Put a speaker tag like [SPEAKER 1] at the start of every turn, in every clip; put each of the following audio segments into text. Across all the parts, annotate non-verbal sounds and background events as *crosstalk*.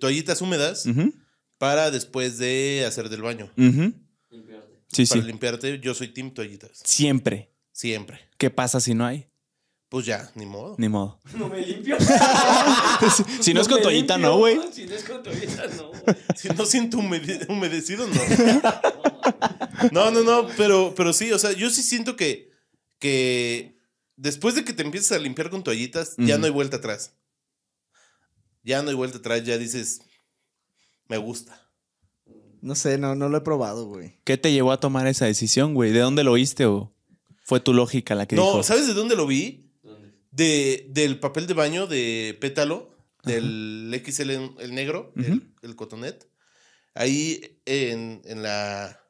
[SPEAKER 1] toallitas húmedas para después de hacer del baño.
[SPEAKER 2] Limpiarte. Sí, para sí.
[SPEAKER 1] limpiarte, yo soy team toallitas.
[SPEAKER 2] Siempre. Siempre. ¿Qué pasa si no hay?
[SPEAKER 1] Pues ya, ni modo. Ni modo. *laughs* No me limpio. *laughs* si, no es con toallita, no, güey. Si no es con toallita, no. *laughs* Si no siento humedecido, no. no, no, no, pero, pero sí, o sea, yo sí siento que, que después de que te empiezas a limpiar con toallitas, ya no hay vuelta atrás ya no hay vuelta atrás, ya dices, me gusta.
[SPEAKER 2] No sé, no, no lo he probado, güey. ¿Qué te llevó a tomar esa decisión, güey? ¿De dónde lo oíste o fue tu lógica la que no, No, ¿sabes
[SPEAKER 1] de dónde lo vi? De, del papel de baño de pétalo, del XL el negro, el, cotonet. Ahí en, la.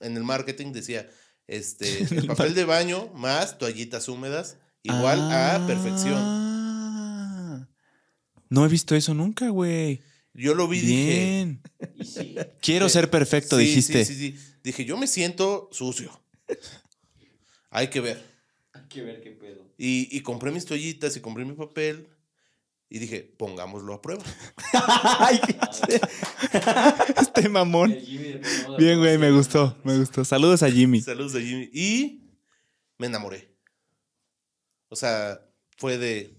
[SPEAKER 1] En el marketing decía: este, *laughs* el papel de baño más toallitas húmedas igual a ah. perfección.
[SPEAKER 2] No he visto eso nunca, güey.
[SPEAKER 1] Yo lo vi Bien. dije. Quiero ser perfecto, dijiste. Sí, sí, sí. Dije, yo me siento sucio. Hay que ver. Hay que ver qué pedo. Y, y compré mis toallitas y compré mi papel. Y dije, pongámoslo a prueba.
[SPEAKER 2] este mamón. Bien, güey, me gustó, me gustó. Saludos a Jimmy.
[SPEAKER 1] Saludos a Jimmy. Y me enamoré. O sea, fue de,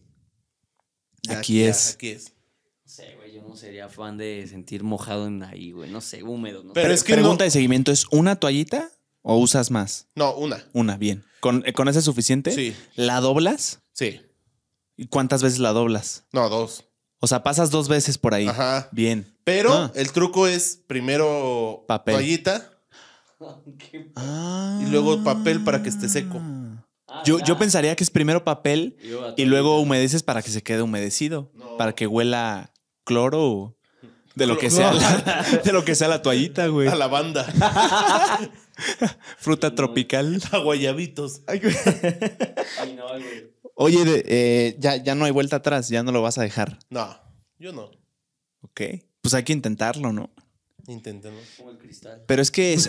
[SPEAKER 2] aquí, es.
[SPEAKER 1] aquí No
[SPEAKER 2] güey, yo no sería fan de sentir mojado en ahí, güey. No sé, húmedo. Pero es que pregunta de seguimiento es una toallita o usas más. No, una. Una, bien. Con, eh, con esa es suficiente. Sí. La doblas. Sí. ¿Y cuántas veces la doblas? No, dos. O sea, pasas dos veces por ahí. Ajá. Bien.
[SPEAKER 1] Pero ah. el truco es primero papel. toallita. *laughs* Ah. y luego papel para que esté seco yo, pensaría que es
[SPEAKER 2] primero papel y luego humedeces para que se quede humedecido, para que huela cloro de lo que sea de lo que sea la toallita, güey. A la banda. *laughs* Fruta tropical. *laughs* A guayabitos. güey. Oye, eh, ya, ya no hay vuelta atrás, ya no lo vas a dejar. No, yo no. Ok. Pues hay que intentarlo, ¿no?
[SPEAKER 1] Intentemos. el cristal. Pero es que *laughs* es,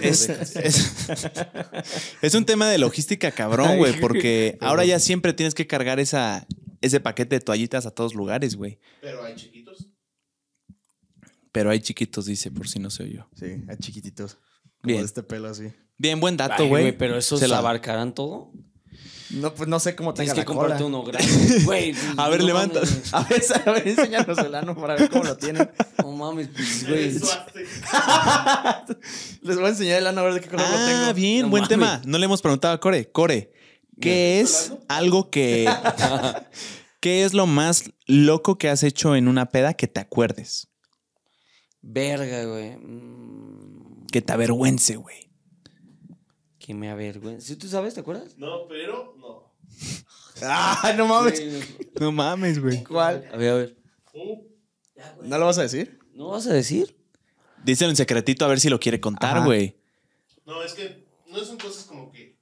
[SPEAKER 1] es, un tema de logística cabrón, güey, porque ahora ya siempre
[SPEAKER 2] tienes que cargar esa, ese paquete de toallitas a todos lugares, güey.
[SPEAKER 1] Pero hay chiquitos.
[SPEAKER 2] Pero hay chiquitos, dice, por si no se oyó. Sí, hay chiquititos. Bien. este pelo así. Bien, buen dato, güey. Pero eso se lo abarcarán todo. No, pues no sé cómo tenga Tienes que comprarte uno grande. Güey, *laughs* a ver, levanta. *laughs* A ver, a enséñanos el ano para ver cómo lo tienen. No mames, pues, güey. *laughs* Les voy a enseñar el ano a ver de qué color lo ah, tengo. Ah, bien, buen tema. No le hemos preguntado a Core. Core, ¿qué es algo que. ¿Qué es lo más loco que has hecho en una peda que te acuerdes? Verga, güey. Mm. Que te avergüence, güey. Que me avergüenza. ¿Tú sabes? ¿Te acuerdas? No, pero no. ah, no mames. no mames, güey. ¿Cuál? A ver, a ver. Uh. ¿No lo vas a
[SPEAKER 1] decir? ¿No vas a
[SPEAKER 2] decir? Díselo en secretito a ver si lo quiere contar, güey.
[SPEAKER 1] No, es que no son cosas como que.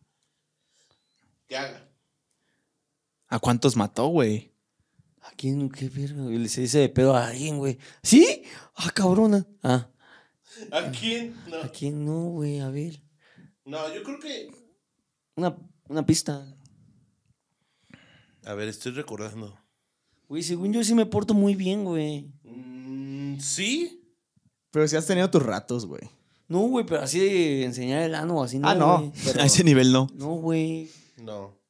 [SPEAKER 1] que haga.
[SPEAKER 2] ¿A cuántos mató, güey? ¿A quién? ¿Qué verga? Y se dice de pedo a alguien, güey. ¿Sí? Ah, cabrona. Ah.
[SPEAKER 1] ¿A quién? No. ¿A quién no, güey? A ver. No, yo creo que.
[SPEAKER 2] Una, pista.
[SPEAKER 1] A ver, estoy recordando.
[SPEAKER 2] Güey, según yo sí me porto muy bien, güey. Mm, ¿Sí? Pero si has tenido tus ratos, güey. No, güey, pero así enseñar el ano, así no. Ah, no. *laughs* A ese nivel no. No, güey. No.